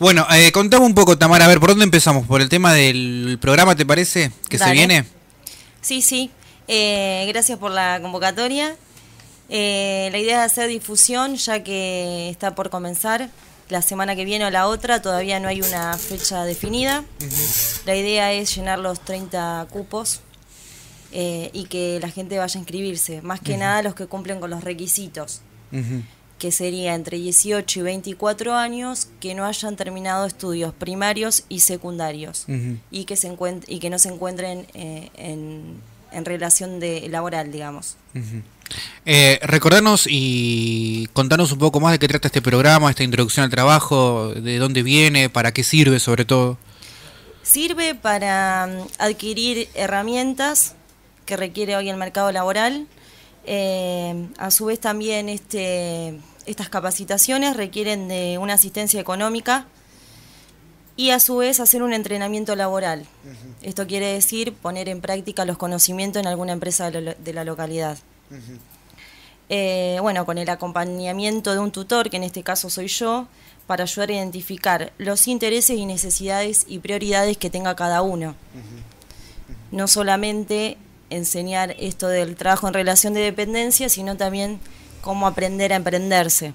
Bueno, eh, contame un poco, Tamara, a ver, ¿por dónde empezamos? ¿Por el tema del programa, te parece, que se viene? Sí, sí. Eh, gracias por la convocatoria. Eh, la idea es hacer difusión, ya que está por comenzar la semana que viene o la otra, todavía no hay una fecha definida. La idea es llenar los 30 cupos eh, y que la gente vaya a inscribirse, más que nada los que cumplen con los requisitos que sería entre 18 y 24 años, que no hayan terminado estudios primarios y secundarios y, que se y que no se encuentren eh, en, relación de laboral, digamos. Eh, recordarnos y contanos un poco más de qué trata este programa, esta introducción al trabajo, de dónde viene, para qué sirve sobre todo. Sirve para mm, adquirir herramientas que requiere hoy el mercado laboral. Eh, a su vez también este estas capacitaciones requieren de una asistencia económica y a su vez hacer un entrenamiento laboral. Esto quiere decir poner en práctica los conocimientos en alguna empresa de la localidad. Eh, bueno, con el acompañamiento de un tutor, que en este caso soy yo, para ayudar a identificar los intereses y necesidades y prioridades que tenga cada uno. No solamente enseñar esto del trabajo en relación de dependencia, sino también cómo aprender a emprenderse.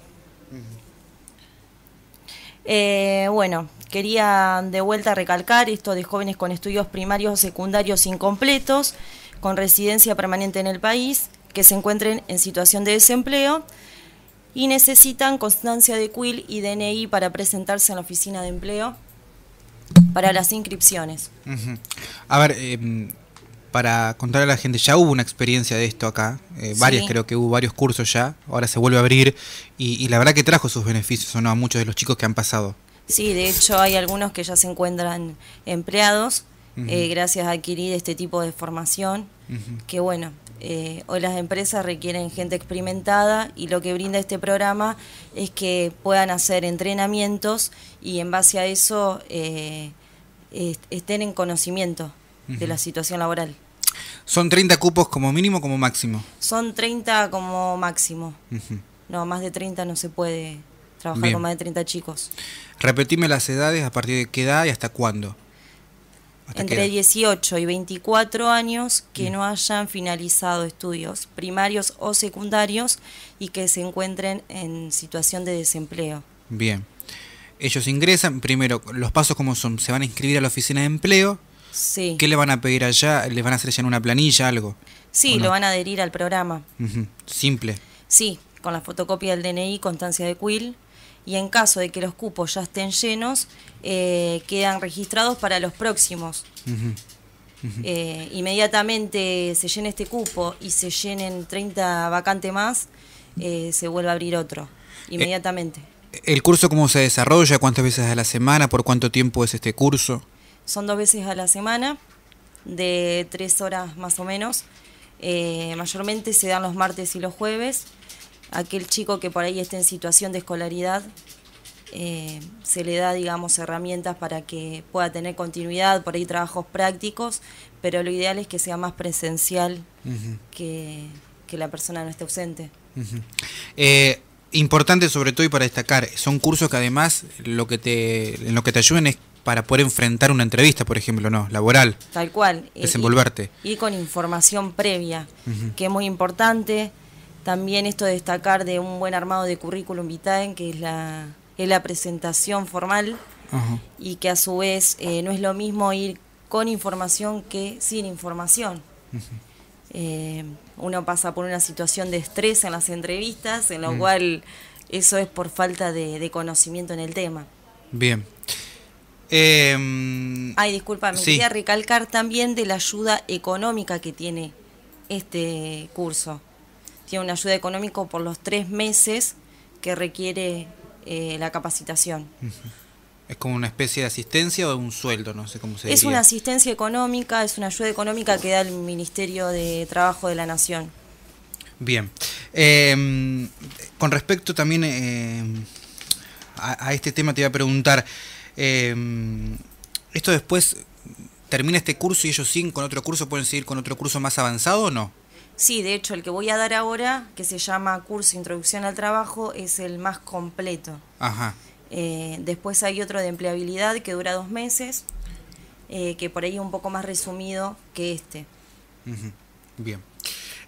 Eh, bueno, quería de vuelta recalcar esto de jóvenes con estudios primarios o secundarios incompletos, con residencia permanente en el país, que se encuentren en situación de desempleo y necesitan constancia de CUIL y DNI para presentarse en la oficina de empleo para las inscripciones. A ver, em, para contarle a la gente, ya hubo una experiencia de esto acá, eh, varias creo que hubo varios cursos ya, ahora se vuelve a abrir y, la verdad que trajo sus beneficios o no a muchos de los chicos que han pasado. Sí, de hecho hay algunos que ya se encuentran empleados eh, gracias a adquirir este tipo de formación, que bueno, eh, hoy las empresas requieren gente experimentada y lo que brinda este programa es que puedan hacer entrenamientos y en base a eso estén en conocimiento de la situación laboral. ¿Son 30 cupos como mínimo o como máximo? Son 30 como máximo. No, más de 30 no se puede trabajar con más de 30 chicos. Repetime las edades, a partir de qué edad y hasta cuándo. Entre 18 y 24 años que no hayan finalizado estudios primarios o secundarios y que se encuentren en situación de desempleo. Bien. Ellos ingresan, primero, los pasos como son, se van a inscribir a la oficina de empleo, ¿Qué le van a pedir allá? ¿Les van a hacer ya en una planilla algo? Sí, lo van a adherir al programa. Simple. Sí, con la fotocopia del DNI, constancia de Quill. Y en caso de que los cupos ya estén llenos, eh, quedan registrados para los próximos. Eh, inmediatamente se llena este cupo y se llenen 30 vacantes más, eh, se vuelve a abrir otro. Inmediatamente. ¿El curso cómo se desarrolla? ¿Cuántas veces a la semana? ¿Por cuánto tiempo es este curso? son dos veces a la semana, de tres horas más o menos. Eh, mayormente se dan los martes y los jueves. Aquel chico que por ahí esté en situación de escolaridad, eh, se le da, digamos, herramientas para que pueda tener continuidad, por ahí trabajos prácticos, pero lo ideal es que sea más presencial que, la persona no esté ausente. Eh, importante sobre todo y para destacar, son cursos que además lo que te, en lo que te ayuden es para poder enfrentar una entrevista, por ejemplo, ¿no? Laboral. Tal cual. Desenvolverte. Y, con información previa, que es muy importante. También esto de destacar de un buen armado de currículum vitae, que es la, es la presentación formal, y que a su vez eh, no es lo mismo ir con información que sin información. Eh, uno pasa por una situación de estrés en las entrevistas, en lo mm. cual eso es por falta de, de conocimiento en el tema. Bien. Em, Ay, disculpa, me quería recalcar también de la ayuda económica que tiene este curso. Tiene una ayuda económica por los tres meses que requiere eh, la capacitación. ¿Es como una especie de asistencia o un sueldo? No sé cómo se Es una asistencia económica, es una ayuda económica que da el Ministerio de Trabajo de la Nación. Bien. Em, con respecto también eh, a, a este tema, te iba a preguntar. Eh, esto después termina este curso y ellos siguen con otro curso, pueden seguir con otro curso más avanzado o no? Sí, de hecho, el que voy a dar ahora, que se llama Curso Introducción al Trabajo, es el más completo. Eh, después hay otro de empleabilidad que dura dos meses, eh, que por ahí es un poco más resumido que este. Bien.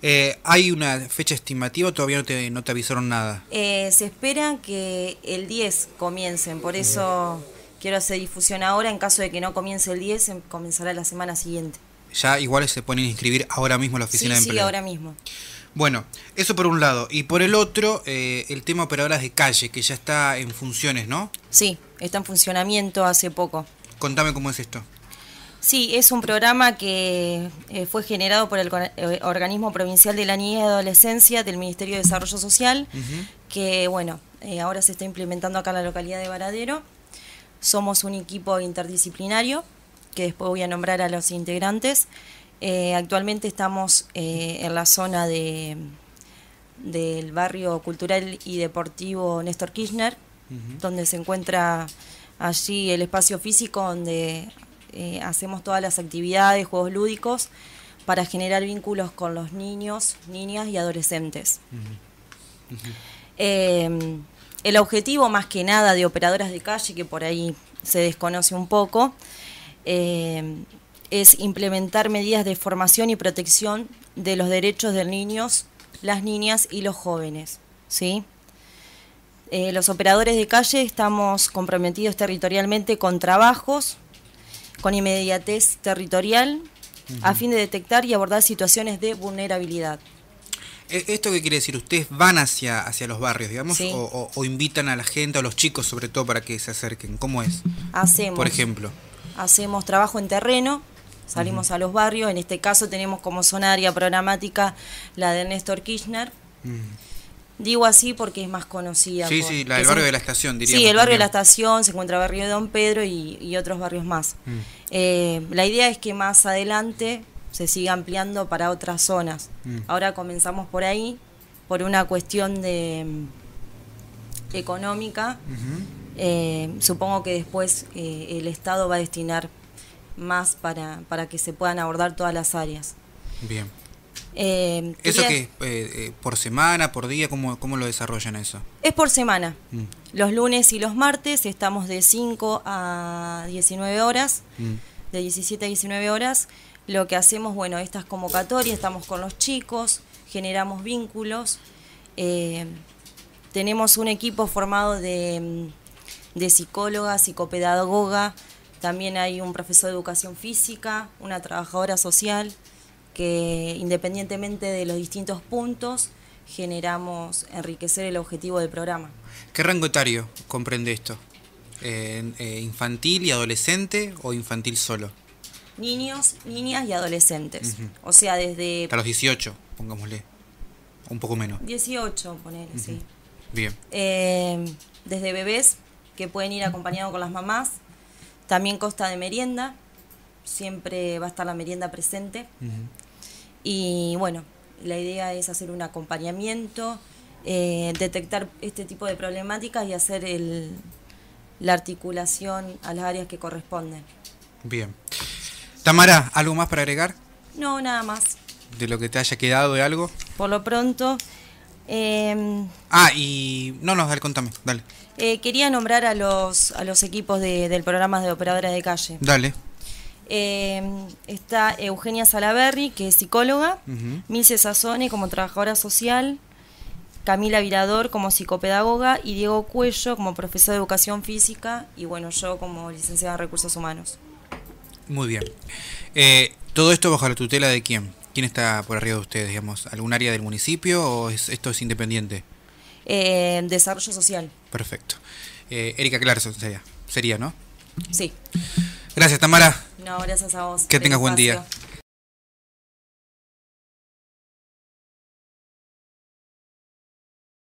Eh, ¿Hay una fecha estimativa o todavía no te, avisaron nada? se espera que el 10 comiencen, por eso quiero hacer difusión ahora, en caso de que no comience el 10, em, comenzará la semana siguiente. Ya igual se ponen a inscribir ahora mismo en la oficina de empleo. Sí, ahora mismo. Bueno, eso por un lado. Y por el otro, eh, el tema operadoras de calle, que ya está en funciones, ¿no? Sí, está en funcionamiento hace poco. Contame cómo es esto. Sí, es un programa que eh, fue generado por el eh, Organismo Provincial de la Niñez y Adolescencia del Ministerio de Desarrollo Social, que bueno, ahora se está implementando acá en la localidad de Varadero. Somos un equipo interdisciplinario, que después voy a nombrar a los integrantes. Eh, actualmente estamos eh, en la zona de, del barrio cultural y deportivo Néstor Kirchner, donde se encuentra allí el espacio físico donde eh, hacemos todas las actividades, juegos lúdicos, para generar vínculos con los niños, niñas y adolescentes el objetivo más que nada de operadoras de calle, que por ahí se desconoce un poco, eh, es implementar medidas de formación y protección de los derechos de niños, las niñas y los jóvenes. ¿sí? Eh, los operadores de calle estamos comprometidos territorialmente con trabajos, con inmediatez territorial, a fin de detectar y abordar situaciones de vulnerabilidad. E, ¿Esto qué quiere decir? ¿Ustedes van hacia, hacia los barrios, digamos? O, invitan a la gente, a los chicos sobre todo, para que se acerquen? ¿Cómo es? Hacemos. Por ejemplo. Hacemos trabajo en terreno, salimos a los barrios. En este caso tenemos como área programática la de Néstor Kirchner. Digo así porque es más conocida. Sí, sí, la del barrio de la estación, diría. Sí, el barrio de la estación, se encuentra el barrio de Don Pedro y, otros barrios más. Eh, la idea es que más adelante se sigue ampliando para otras zonas. Mm. Ahora comenzamos por ahí, por una cuestión de mm, económica. Eh, supongo que después eh, el Estado va a destinar más para, para que se puedan abordar todas las áreas. Bien. Eh, ¿Eso qué? ¿Por semana, por día? ¿Cómo, lo desarrollan eso? Es por semana. Mm. Los lunes y los martes estamos de 5 a 19 horas, de 17 a 19 horas. Lo que hacemos, bueno, estas convocatorias, estamos con los chicos, generamos vínculos. Eh, tenemos un equipo formado de, mm, de psicóloga, psicopedagoga, también hay un profesor de educación física, una trabajadora social, que independientemente de los distintos puntos, generamos enriquecer el objetivo del programa. ¿Qué rango etario comprende esto? Eh, eh, ¿Infantil y adolescente o infantil solo? niños, niñas y adolescentes. O sea, desde... A los 18, pongámosle. Un poco menos. 18, ponele, sí. Bien. Eh, desde bebés, que pueden ir acompañados con las mamás. También costa de merienda. Siempre va a estar la merienda presente. Y bueno, la idea es hacer un acompañamiento, eh, detectar este tipo de problemáticas y hacer el, la articulación a las áreas que corresponden. Bien. Tamara, ¿algo más para agregar? No, nada más. ¿De lo que te haya quedado de algo? Por lo pronto. Em, ah, y. No, no, dale, contame, dale. Eh, quería nombrar a los, a los equipos del programa de operadoras de calle. Dale. Em, está Eugenia Salaberry, que es psicóloga, uh -huh. como trabajadora social, Camila Virador como psicopedagoga y Diego Cuello como profesor de educación física y bueno, yo como licenciada en recursos humanos. Muy bien. Eh, ¿Todo esto bajo la tutela de quién? ¿Quién está por arriba de ustedes, digamos? ¿Algún área del municipio o es, esto es independiente? Eh, desarrollo social. Perfecto. Eh, Erika Clarkson sería, sería, ¿no? Sí. Gracias, Tamara. No, gracias a vos. Que tengas buen día.